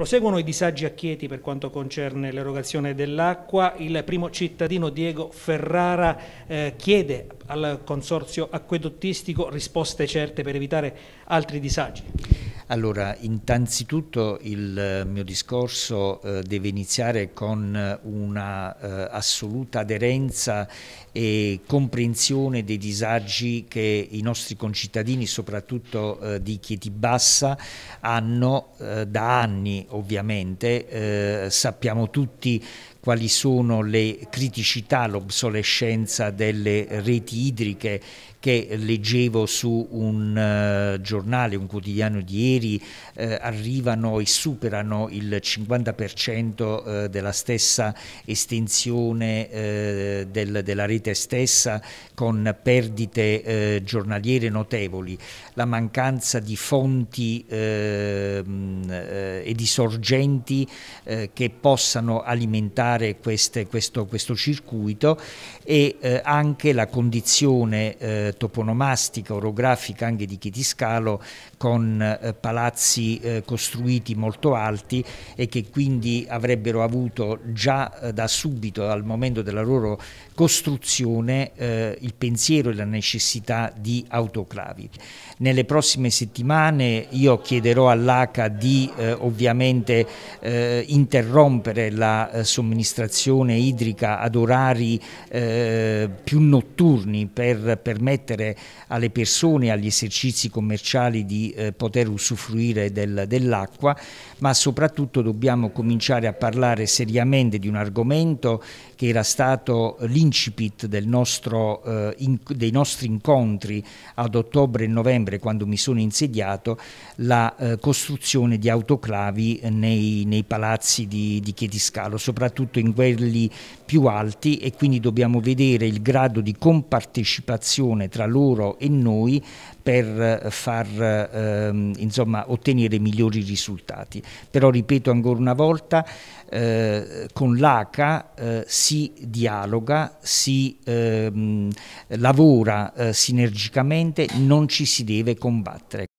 Proseguono i disagi a Chieti per quanto concerne l'erogazione dell'acqua. Il primo cittadino Diego Ferrara eh, chiede al Consorzio Acquedottistico risposte certe per evitare altri disagi. Allora, intanzitutto il eh, mio discorso eh, deve iniziare con eh, una eh, assoluta aderenza e comprensione dei disagi che i nostri concittadini, soprattutto eh, di Bassa, hanno eh, da anni ovviamente. sappiamo tutti quali sono le criticità, l'obsolescenza delle reti idriche che leggevo su un giornale, un quotidiano di ieri, ieri eh, arrivano e superano il 50% eh, della stessa estensione eh, del, della rete stessa con perdite eh, giornaliere notevoli, la mancanza di fonti ehm, eh, e di sorgenti eh, che possano alimentare queste, questo, questo, circuito e anche la condizione toponomastica, orografica anche di Chitiscalo con eh, palazzi eh, costruiti molto alti e che quindi avrebbero avuto già eh, da subito, al momento della loro costruzione, eh, il pensiero e la necessità di autoclavi. Nelle prossime settimane io chiederò all'ACA di eh, ovviamente eh, interrompere la eh, somministrazione idrica ad orari più notturni per permettere alle persone, e agli esercizi commerciali di poter usare usufruire del, dell'acqua, ma soprattutto dobbiamo cominciare a parlare seriamente di un argomento che era stato l'incipit eh, dei nostri incontri ad ottobre e novembre quando mi sono insediato, la eh, costruzione di autoclavi nei, nei palazzi di, di Chietiscalo, soprattutto in quelli più alti e quindi dobbiamo vedere il grado di compartecipazione tra loro e noi per eh, far ehm, insomma, ottenere migliori risultati. Però ripeto ancora una volta, eh, con l'ACA eh, si dialoga, si ehm, lavora eh, sinergicamente, non ci si deve combattere.